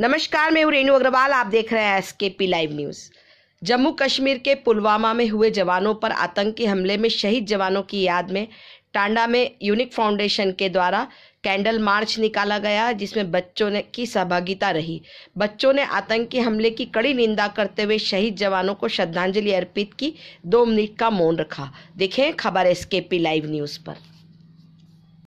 नमस्कार मैं हूँ रेणु अग्रवाल आप देख रहे हैं S K P live news Jammu Kashmir के पुलवामा में हुए जवानों पर आतंकी हमले में शहीद जवानों की याद में टांडा में यूनिक फाउंडेशन के द्वारा कैंडल मार्च निकाला गया जिसमें बच्चों ने की सहभागिता रही बच्चों ने आतंकी हमले की कड़ी निंदा करते हुए शहीद जवानों को श्रद्धांजलि अर्पित की दो मिनट का मौन रखा देखें खबर S K P live news पर